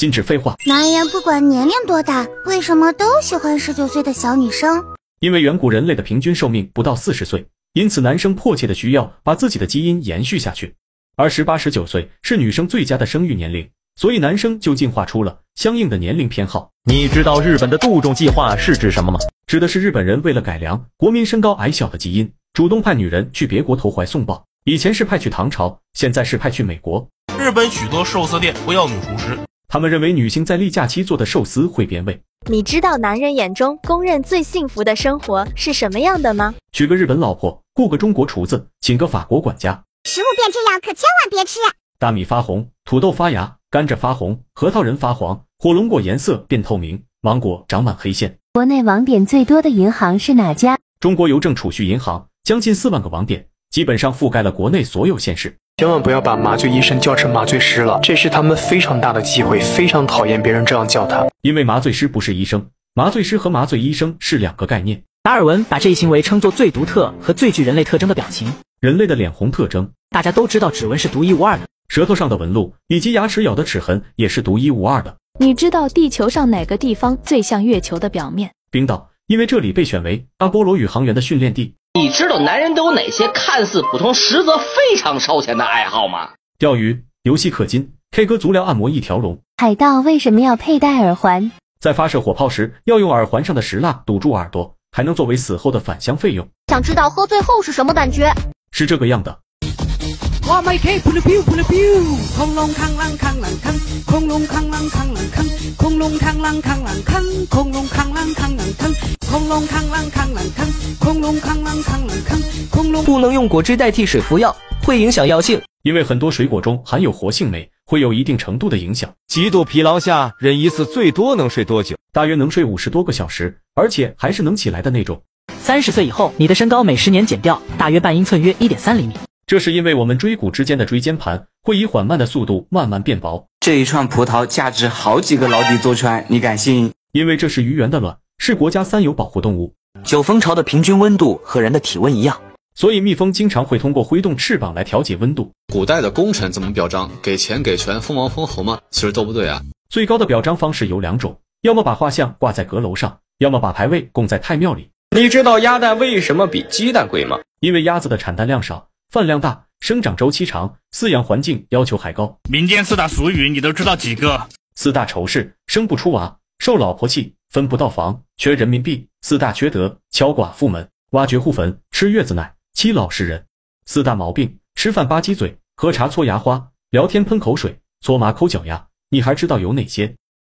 禁止废话。男人不管年龄多大，为什么都喜欢十九岁的小女生？因为远古人类的平均寿命不到四十岁，因此男生迫切的需要把自己的基因延续下去。而十八、十九岁是女生最佳的生育年龄，所以男生就进化出了相应的年龄偏好。你知道日本的杜仲计划是指什么吗？指的是日本人为了改良国民身高矮小的基因，主动派女人去别国投怀送抱。以前是派去唐朝，现在是派去美国。日本许多寿司店不要女厨师。他们认为女性在例假期做的寿司会变味。你知道男人眼中公认最幸福的生活是什么样的吗？娶个日本老婆，雇个中国厨子，请个法国管家。食物变这样可千万别吃大米发红，土豆发芽，甘蔗发红，核桃仁发黄，火龙果颜色变透明，芒果长满黑线。国内网点最多的银行是哪家？中国邮政储蓄银行，将近四万个网点，基本上覆盖了国内所有县市。千万不要把麻醉医生叫成麻醉师了，这是他们非常大的忌讳，非常讨厌别人这样叫他，因为麻醉师不是医生，麻醉师和麻醉医生是两个概念。达尔文把这一行为称作最独特和最具人类特征的表情，人类的脸红特征。大家都知道，指纹是独一无二的，舌头上的纹路以及牙齿咬的齿痕也是独一无二的。你知道地球上哪个地方最像月球的表面？冰岛，因为这里被选为阿波罗宇航员的训练地。你知道男人都有哪些看似普通，实则非常烧钱的爱好吗？钓鱼、游戏氪金、K 歌、足疗按摩一条龙。海盗为什么要佩戴耳环？在发射火炮时，要用耳环上的石蜡堵住耳朵，还能作为死后的返乡费用。想知道喝醉后是什么感觉？是这个样的。恐恐恐龙龙龙不能用果汁代替水服药，会影响药性，因为很多水果中含有活性酶，会有一定程度的影响。极度疲劳下，人一次最多能睡多久？大约能睡五十多个小时，而且还是能起来的那种。三十岁以后，你的身高每十年减掉大约半英寸，约一点三厘米。这是因为我们椎骨之间的椎间盘会以缓慢的速度慢慢变薄。这一串葡萄价值好几个牢底坐穿，你敢信？因为这是鱼圆的卵。是国家三有保护动物。九峰巢的平均温度和人的体温一样，所以蜜蜂经常会通过挥动翅膀来调节温度。古代的功臣怎么表彰？给钱给权封王封侯吗？其实都不对啊。最高的表彰方式有两种，要么把画像挂在阁楼上，要么把牌位供在太庙里。你知道鸭蛋为什么比鸡蛋贵吗？因为鸭子的产蛋量少，饭量大，生长周期长，饲养环境要求还高。民间四大俗语你都知道几个？四大丑事：生不出娃，受老婆气。分不到房，缺人民币，四大缺德，敲寡妇门，挖掘户坟，吃月子奶，欺老实人，四大毛病，吃饭吧唧嘴，喝茶搓牙花，聊天喷口水，搓麻抠脚丫，你还知道有哪些？